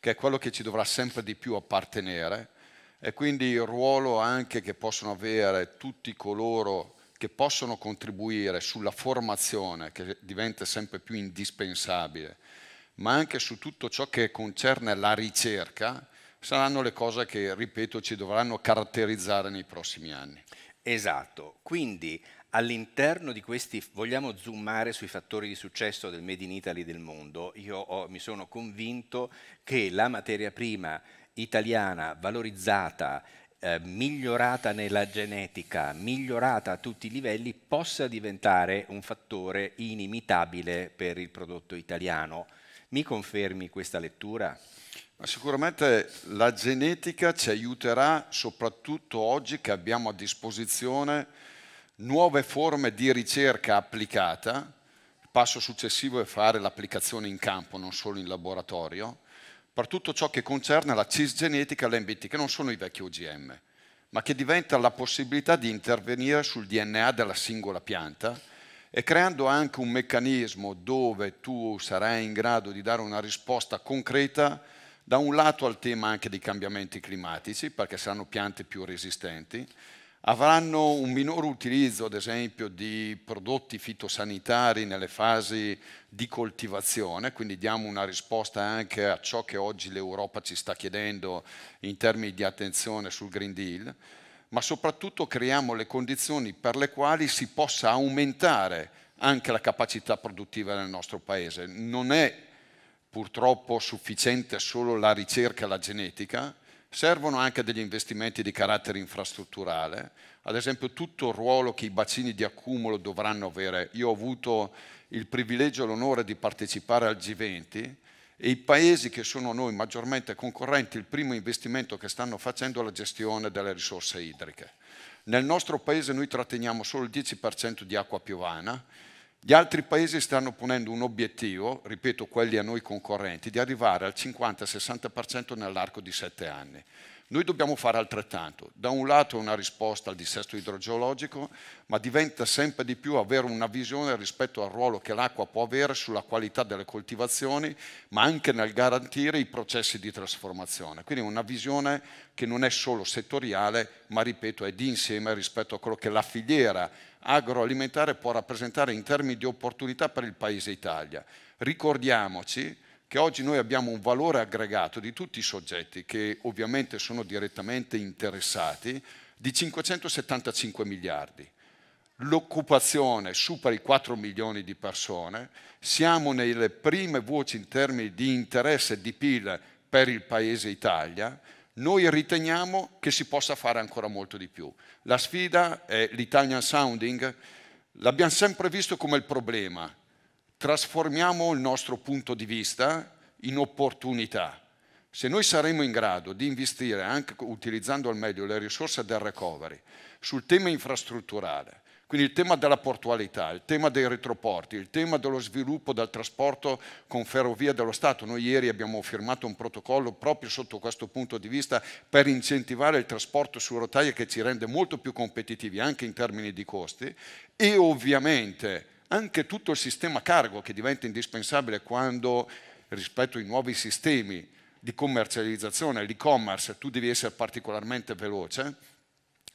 che è quello che ci dovrà sempre di più appartenere e quindi il ruolo anche che possono avere tutti coloro che possono contribuire sulla formazione che diventa sempre più indispensabile, ma anche su tutto ciò che concerne la ricerca, saranno le cose che, ripeto, ci dovranno caratterizzare nei prossimi anni. Esatto, quindi all'interno di questi vogliamo zoomare sui fattori di successo del Made in Italy del mondo, io ho, mi sono convinto che la materia prima italiana valorizzata, eh, migliorata nella genetica, migliorata a tutti i livelli, possa diventare un fattore inimitabile per il prodotto italiano. Mi confermi questa lettura? Sicuramente la genetica ci aiuterà soprattutto oggi che abbiamo a disposizione nuove forme di ricerca applicata, il passo successivo è fare l'applicazione in campo, non solo in laboratorio, per tutto ciò che concerne la cisgenetica e l'MBT, che non sono i vecchi OGM, ma che diventa la possibilità di intervenire sul DNA della singola pianta e creando anche un meccanismo dove tu sarai in grado di dare una risposta concreta da un lato al tema anche dei cambiamenti climatici, perché saranno piante più resistenti, avranno un minor utilizzo ad esempio di prodotti fitosanitari nelle fasi di coltivazione, quindi diamo una risposta anche a ciò che oggi l'Europa ci sta chiedendo in termini di attenzione sul Green Deal, ma soprattutto creiamo le condizioni per le quali si possa aumentare anche la capacità produttiva nel nostro Paese. Non è purtroppo sufficiente solo la ricerca e la genetica, Servono anche degli investimenti di carattere infrastrutturale, ad esempio tutto il ruolo che i bacini di accumulo dovranno avere. Io ho avuto il privilegio e l'onore di partecipare al G20 e i paesi che sono noi maggiormente concorrenti, il primo investimento che stanno facendo è la gestione delle risorse idriche. Nel nostro paese noi tratteniamo solo il 10% di acqua piovana gli altri paesi stanno ponendo un obiettivo, ripeto quelli a noi concorrenti, di arrivare al 50-60% nell'arco di sette anni. Noi dobbiamo fare altrettanto. Da un lato è una risposta al dissesto idrogeologico, ma diventa sempre di più avere una visione rispetto al ruolo che l'acqua può avere sulla qualità delle coltivazioni, ma anche nel garantire i processi di trasformazione. Quindi una visione che non è solo settoriale, ma ripeto è di insieme rispetto a quello che la filiera agroalimentare può rappresentare in termini di opportunità per il Paese Italia. Ricordiamoci che oggi noi abbiamo un valore aggregato di tutti i soggetti che ovviamente sono direttamente interessati di 575 miliardi. L'occupazione supera i 4 milioni di persone, siamo nelle prime voci in termini di interesse di PIL per il Paese Italia, noi riteniamo che si possa fare ancora molto di più. La sfida è l'Italian Sounding, l'abbiamo sempre visto come il problema, trasformiamo il nostro punto di vista in opportunità. Se noi saremo in grado di investire, anche utilizzando al meglio le risorse del recovery, sul tema infrastrutturale, quindi il tema della portualità, il tema dei retroporti, il tema dello sviluppo del trasporto con ferrovia dello Stato. Noi ieri abbiamo firmato un protocollo proprio sotto questo punto di vista per incentivare il trasporto su rotaie che ci rende molto più competitivi anche in termini di costi e ovviamente anche tutto il sistema cargo che diventa indispensabile quando rispetto ai nuovi sistemi di commercializzazione, l'e-commerce, tu devi essere particolarmente veloce,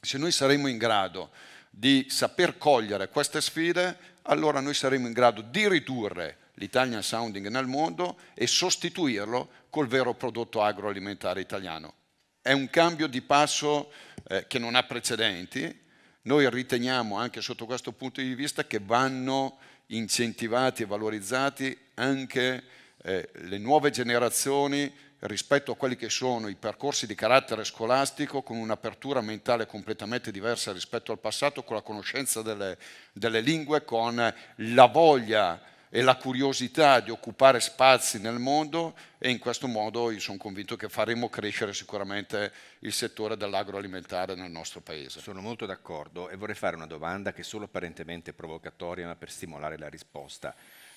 se noi saremo in grado di saper cogliere queste sfide, allora noi saremo in grado di ridurre l'Italian sounding nel mondo e sostituirlo col vero prodotto agroalimentare italiano. È un cambio di passo eh, che non ha precedenti, noi riteniamo anche sotto questo punto di vista che vanno incentivati e valorizzati anche eh, le nuove generazioni rispetto a quelli che sono i percorsi di carattere scolastico con un'apertura mentale completamente diversa rispetto al passato, con la conoscenza delle, delle lingue, con la voglia e la curiosità di occupare spazi nel mondo e in questo modo io sono convinto che faremo crescere sicuramente il settore dell'agroalimentare nel nostro paese. Sono molto d'accordo e vorrei fare una domanda che è solo apparentemente provocatoria ma per stimolare la risposta.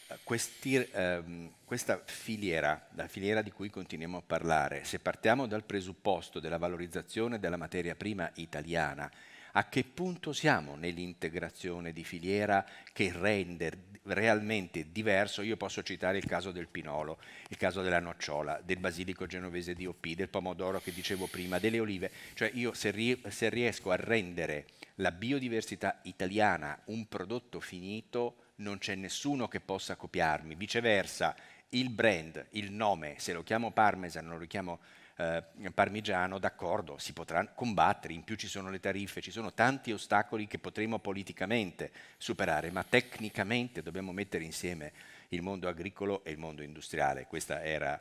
Eh, questi, ehm, questa filiera, la filiera di cui continuiamo a parlare, se partiamo dal presupposto della valorizzazione della materia prima italiana a che punto siamo nell'integrazione di filiera che rende realmente diverso, io posso citare il caso del pinolo, il caso della nocciola, del basilico genovese di OP, del pomodoro che dicevo prima, delle olive, cioè io se, riesco a rendere la biodiversità italiana un prodotto finito, non c'è nessuno che possa copiarmi, viceversa il brand, il nome, se lo chiamo parmesan, lo chiamo eh, parmigiano, d'accordo, si potrà combattere, in più ci sono le tariffe, ci sono tanti ostacoli che potremo politicamente superare, ma tecnicamente dobbiamo mettere insieme il mondo agricolo e il mondo industriale. Questo era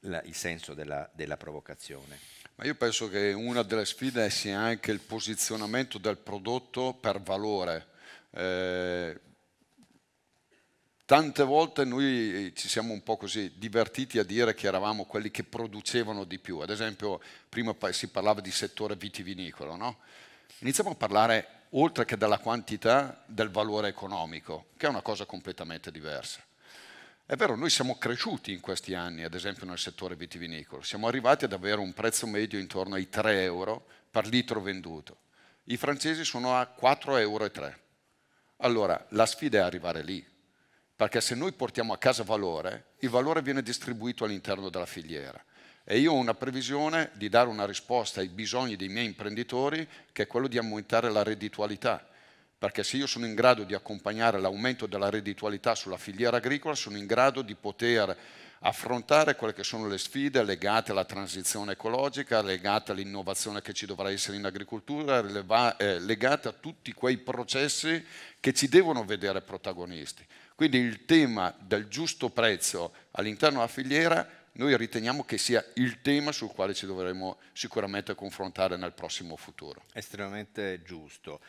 la, il senso della, della provocazione. Ma io penso che una delle sfide sia anche il posizionamento del prodotto per valore. Eh, Tante volte noi eh, ci siamo un po' così divertiti a dire che eravamo quelli che producevano di più. Ad esempio, prima si parlava di settore vitivinicolo, no? Iniziamo a parlare, oltre che della quantità, del valore economico, che è una cosa completamente diversa. È vero, noi siamo cresciuti in questi anni, ad esempio nel settore vitivinicolo. Siamo arrivati ad avere un prezzo medio intorno ai 3 euro per litro venduto. I francesi sono a 4,3 euro. Allora, la sfida è arrivare lì perché se noi portiamo a casa valore, il valore viene distribuito all'interno della filiera. E io ho una previsione di dare una risposta ai bisogni dei miei imprenditori, che è quello di aumentare la redditualità. Perché se io sono in grado di accompagnare l'aumento della redditualità sulla filiera agricola, sono in grado di poter affrontare quelle che sono le sfide legate alla transizione ecologica, legate all'innovazione che ci dovrà essere in agricoltura, eh, legate a tutti quei processi che ci devono vedere protagonisti. Quindi il tema del giusto prezzo all'interno della filiera noi riteniamo che sia il tema sul quale ci dovremo sicuramente confrontare nel prossimo futuro. Estremamente giusto.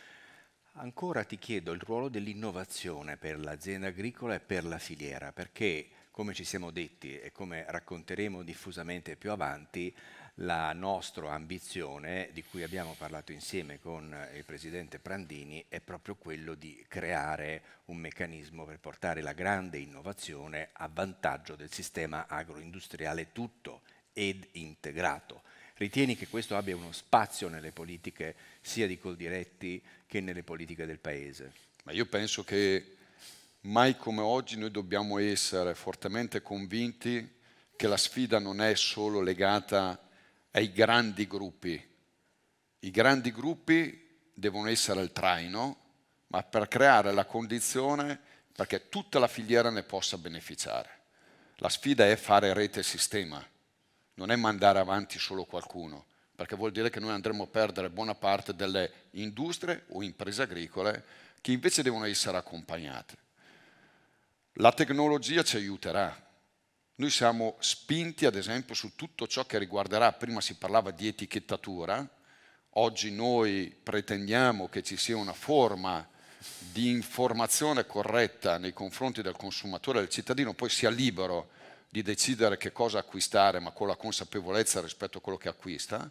Ancora ti chiedo il ruolo dell'innovazione per l'azienda agricola e per la filiera, perché come ci siamo detti e come racconteremo diffusamente più avanti, la nostra ambizione, di cui abbiamo parlato insieme con eh, il Presidente Prandini, è proprio quello di creare un meccanismo per portare la grande innovazione a vantaggio del sistema agroindustriale tutto ed integrato. Ritieni che questo abbia uno spazio nelle politiche sia di Coldiretti che nelle politiche del Paese? Ma io penso che mai come oggi noi dobbiamo essere fortemente convinti che la sfida non è solo legata ai grandi gruppi. I grandi gruppi devono essere il traino, ma per creare la condizione perché tutta la filiera ne possa beneficiare. La sfida è fare rete sistema, non è mandare avanti solo qualcuno, perché vuol dire che noi andremo a perdere buona parte delle industrie o imprese agricole che invece devono essere accompagnate. La tecnologia ci aiuterà, noi siamo spinti, ad esempio, su tutto ciò che riguarderà, prima si parlava di etichettatura, oggi noi pretendiamo che ci sia una forma di informazione corretta nei confronti del consumatore del cittadino, poi sia libero di decidere che cosa acquistare, ma con la consapevolezza rispetto a quello che acquista.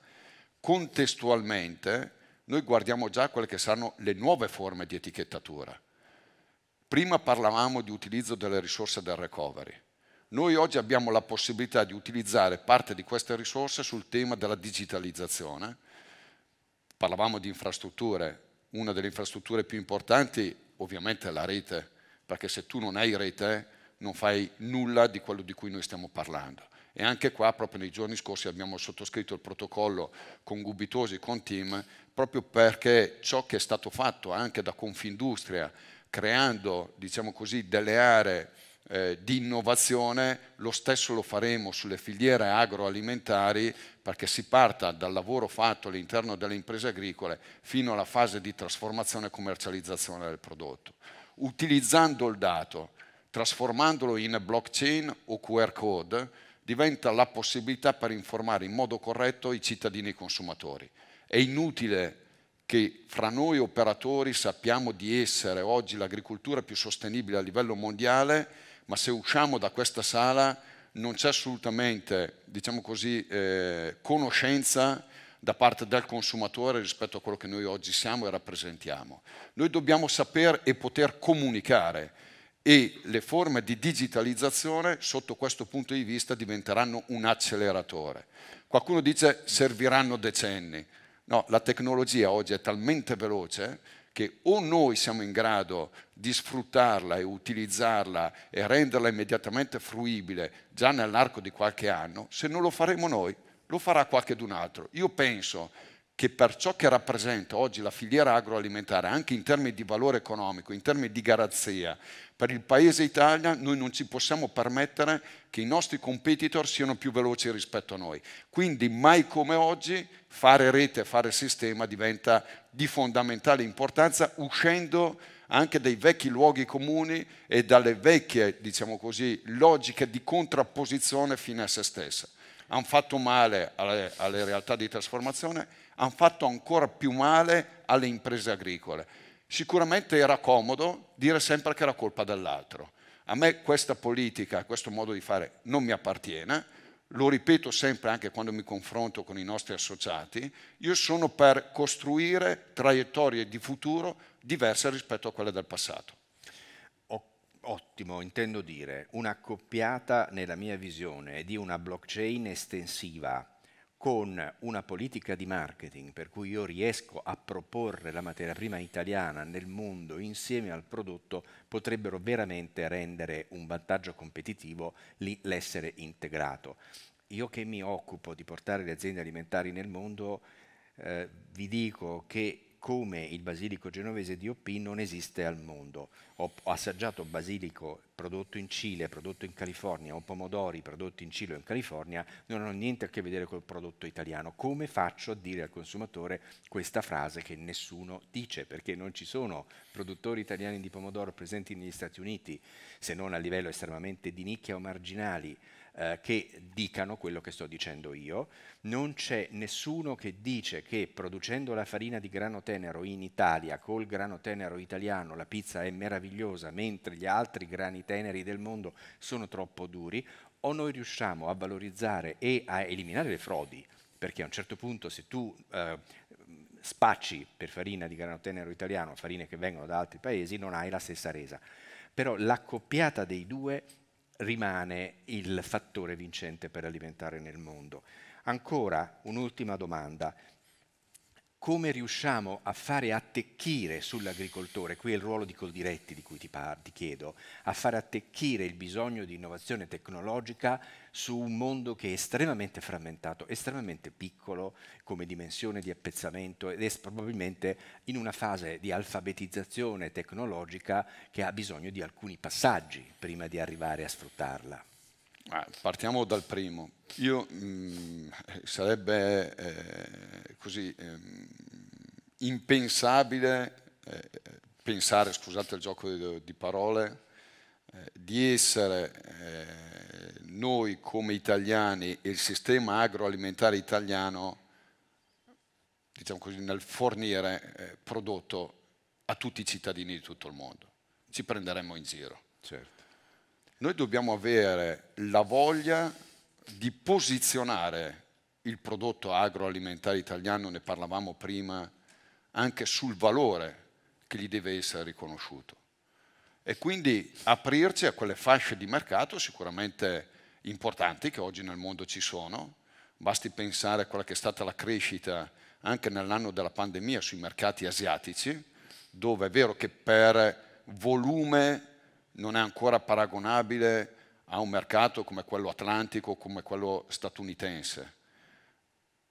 Contestualmente noi guardiamo già quelle che saranno le nuove forme di etichettatura. Prima parlavamo di utilizzo delle risorse del recovery noi oggi abbiamo la possibilità di utilizzare parte di queste risorse sul tema della digitalizzazione. Parlavamo di infrastrutture, una delle infrastrutture più importanti ovviamente è la rete, perché se tu non hai rete non fai nulla di quello di cui noi stiamo parlando. E anche qua, proprio nei giorni scorsi, abbiamo sottoscritto il protocollo con Gubitosi, con Team, proprio perché ciò che è stato fatto anche da Confindustria, creando diciamo così, delle aree eh, di innovazione, lo stesso lo faremo sulle filiere agroalimentari perché si parta dal lavoro fatto all'interno delle imprese agricole fino alla fase di trasformazione e commercializzazione del prodotto. Utilizzando il dato, trasformandolo in blockchain o QR code, diventa la possibilità per informare in modo corretto i cittadini e i consumatori. È inutile che fra noi operatori sappiamo di essere oggi l'agricoltura più sostenibile a livello mondiale ma se usciamo da questa sala non c'è assolutamente, diciamo così, eh, conoscenza da parte del consumatore rispetto a quello che noi oggi siamo e rappresentiamo. Noi dobbiamo saper e poter comunicare e le forme di digitalizzazione sotto questo punto di vista diventeranno un acceleratore. Qualcuno dice serviranno decenni. No, la tecnologia oggi è talmente veloce che o noi siamo in grado di sfruttarla e utilizzarla e renderla immediatamente fruibile già nell'arco di qualche anno, se non lo faremo noi, lo farà qualchedun altro. Io penso che per ciò che rappresenta oggi la filiera agroalimentare, anche in termini di valore economico, in termini di garanzia, per il paese Italia noi non ci possiamo permettere che i nostri competitor siano più veloci rispetto a noi. Quindi mai come oggi fare rete, fare sistema diventa di fondamentale importanza uscendo anche dai vecchi luoghi comuni e dalle vecchie, diciamo così, logiche di contrapposizione fine a se stessa. Hanno fatto male alle, alle realtà di trasformazione, hanno fatto ancora più male alle imprese agricole. Sicuramente era comodo dire sempre che era colpa dell'altro. A me questa politica, questo modo di fare non mi appartiene, lo ripeto sempre anche quando mi confronto con i nostri associati, io sono per costruire traiettorie di futuro diverse rispetto a quelle del passato. Ottimo, intendo dire, una coppiata nella mia visione di una blockchain estensiva con una politica di marketing per cui io riesco a proporre la materia prima italiana nel mondo insieme al prodotto potrebbero veramente rendere un vantaggio competitivo l'essere integrato. Io che mi occupo di portare le aziende alimentari nel mondo eh, vi dico che come il basilico genovese di OP non esiste al mondo. Ho assaggiato basilico prodotto in Cile, prodotto in California, o pomodori prodotti in Cile o in California, non hanno niente a che vedere col prodotto italiano. Come faccio a dire al consumatore questa frase che nessuno dice? Perché non ci sono produttori italiani di pomodoro presenti negli Stati Uniti, se non a livello estremamente di nicchia o marginali eh, che dicano quello che sto dicendo io. Non c'è nessuno che dice che producendo la farina di grano tenero in Italia col grano tenero italiano la pizza è meravigliosa mentre gli altri grani teneri del mondo sono troppo duri. O noi riusciamo a valorizzare e a eliminare le frodi, perché a un certo punto se tu eh, spacci per farina di grano tenero italiano farine che vengono da altri paesi non hai la stessa resa. Però l'accoppiata dei due rimane il fattore vincente per alimentare nel mondo. Ancora un'ultima domanda come riusciamo a fare attecchire sull'agricoltore, qui è il ruolo di Coldiretti di cui ti, par- ti chiedo, a fare attecchire il bisogno di innovazione tecnologica su un mondo che è estremamente frammentato, estremamente piccolo come dimensione di appezzamento ed è probabilmente in una fase di alfabetizzazione tecnologica che ha bisogno di alcuni passaggi prima di arrivare a sfruttarla. Eh, partiamo dal primo. Io mh, mm, sarebbe eh, così eh, impensabile eh, pensare, scusate il gioco di, di parole, eh, di essere eh, noi come italiani e il sistema agroalimentare italiano, diciamo così, nel fornire prodotto a tutti i cittadini di tutto il mondo. Ci prenderemmo in giro. Certo. Noi dobbiamo avere la voglia di posizionare il prodotto agroalimentare italiano, ne parlavamo prima, anche sul valore che gli deve essere riconosciuto. E quindi aprirci a quelle fasce di mercato sicuramente importanti che oggi nel mondo ci sono. Basti pensare a quella che è stata la crescita anche nell'anno della pandemia sui mercati asiatici, dove è vero che per volume non è ancora paragonabile a un mercato come quello atlantico, come quello statunitense.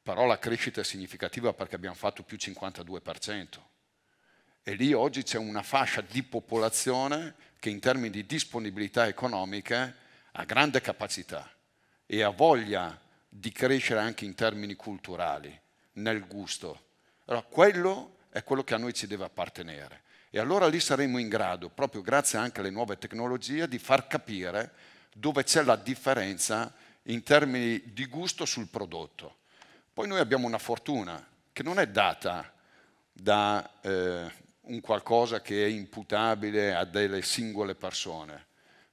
Però la crescita è significativa perché abbiamo fatto più 52%. E lì oggi c'è una fascia di popolazione che in termini di disponibilità economiche ha grande capacità e ha voglia di crescere anche in termini culturali, nel gusto. Allora quello è quello che a noi ci deve appartenere. E allora lì saremo in grado, proprio grazie anche alle nuove tecnologie, di far capire dove c'è la differenza in termini di gusto sul prodotto. Poi noi abbiamo una fortuna che non è data da eh, un qualcosa che è imputabile a delle singole persone,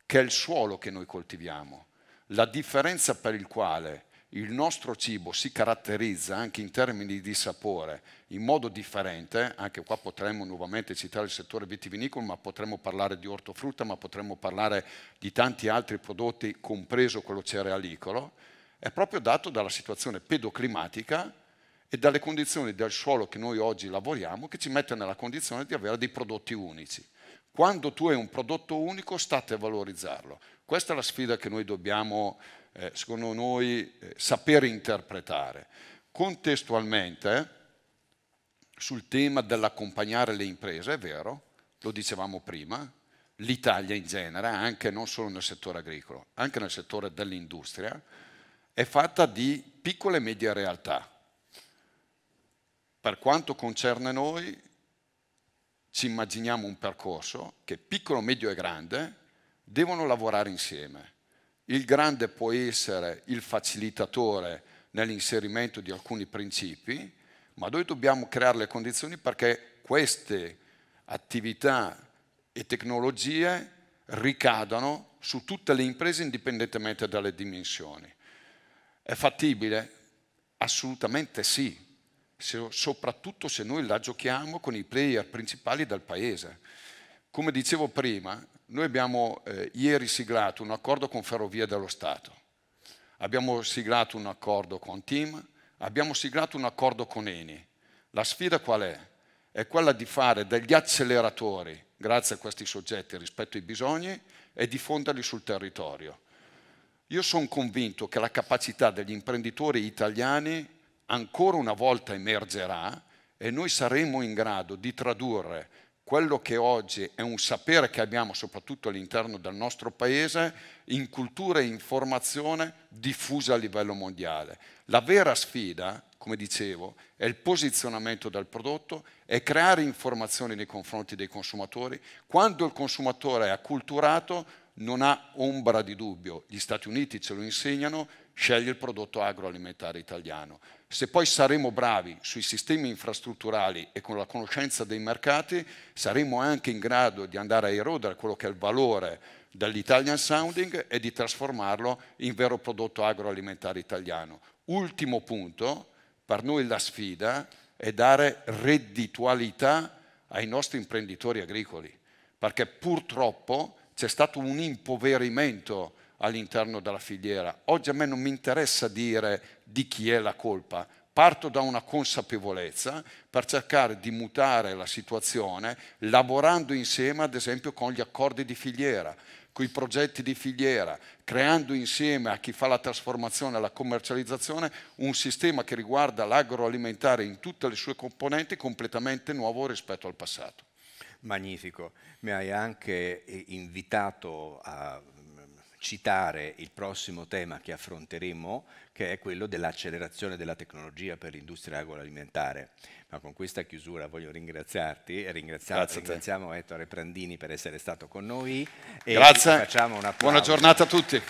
che è il suolo che noi coltiviamo, la differenza per il quale il nostro cibo si caratterizza anche in termini di sapore in modo differente, anche qua potremmo nuovamente citare il settore vitivinicolo, ma potremmo parlare di ortofrutta, ma potremmo parlare di tanti altri prodotti, compreso quello cerealicolo, è proprio dato dalla situazione pedoclimatica e dalle condizioni del suolo che noi oggi lavoriamo che ci mette nella condizione di avere dei prodotti unici. Quando tu hai un prodotto unico, state a valorizzarlo. Questa è la sfida che noi dobbiamo eh, secondo noi, eh, saper interpretare. Contestualmente, sul tema dell'accompagnare le imprese, è vero, lo dicevamo prima, l'Italia in genere, anche non solo nel settore agricolo, anche nel settore dell'industria, è fatta di piccole e medie realtà. Per quanto concerne noi, ci immaginiamo un percorso che piccolo, medio e grande devono lavorare insieme. Il grande può essere il facilitatore nell'inserimento di alcuni principi, ma noi dobbiamo creare le condizioni perché queste attività e tecnologie ricadano su tutte le imprese indipendentemente dalle dimensioni. È fattibile? Assolutamente sì, se, soprattutto se noi la giochiamo con i player principali del paese. Come dicevo prima, noi abbiamo eh, ieri siglato un accordo con Ferrovie dello Stato, abbiamo siglato un accordo con Team, abbiamo siglato un accordo con Eni. La sfida qual è? È quella di fare degli acceleratori, grazie a questi soggetti, rispetto ai bisogni e diffonderli sul territorio. Io sono convinto che la capacità degli imprenditori italiani ancora una volta emergerà e noi saremo in grado di tradurre quello che oggi è un sapere che abbiamo soprattutto all'interno del nostro paese in cultura e informazione diffusa a livello mondiale. La vera sfida, come dicevo, è il posizionamento del prodotto è creare informazioni nei confronti dei consumatori. Quando il consumatore è acculturato non ha ombra di dubbio, gli Stati Uniti ce lo insegnano, sceglie il prodotto agroalimentare italiano. Se poi saremo bravi sui sistemi infrastrutturali e con la conoscenza dei mercati, saremo anche in grado di andare a erodere quello che è il valore dell'Italian Sounding e di trasformarlo in vero prodotto agroalimentare italiano. Ultimo punto, per noi la sfida è dare redditualità ai nostri imprenditori agricoli, perché purtroppo c'è stato un impoverimento all'interno della filiera. Oggi a me non mi interessa dire di chi è la colpa, parto da una consapevolezza per cercare di mutare la situazione lavorando insieme ad esempio con gli accordi di filiera, con i progetti di filiera, creando insieme a chi fa la trasformazione e la commercializzazione un sistema che riguarda l'agroalimentare in tutte le sue componenti completamente nuovo rispetto al passato. Magnifico, mi hai anche invitato a citare il prossimo tema che affronteremo, che è quello dell'accelerazione della tecnologia per l'industria agroalimentare. Ma con questa chiusura voglio ringraziarti e ringraziamo, ringraziamo Ettore Prandini per essere stato con noi. Grazie. Buona giornata a tutti.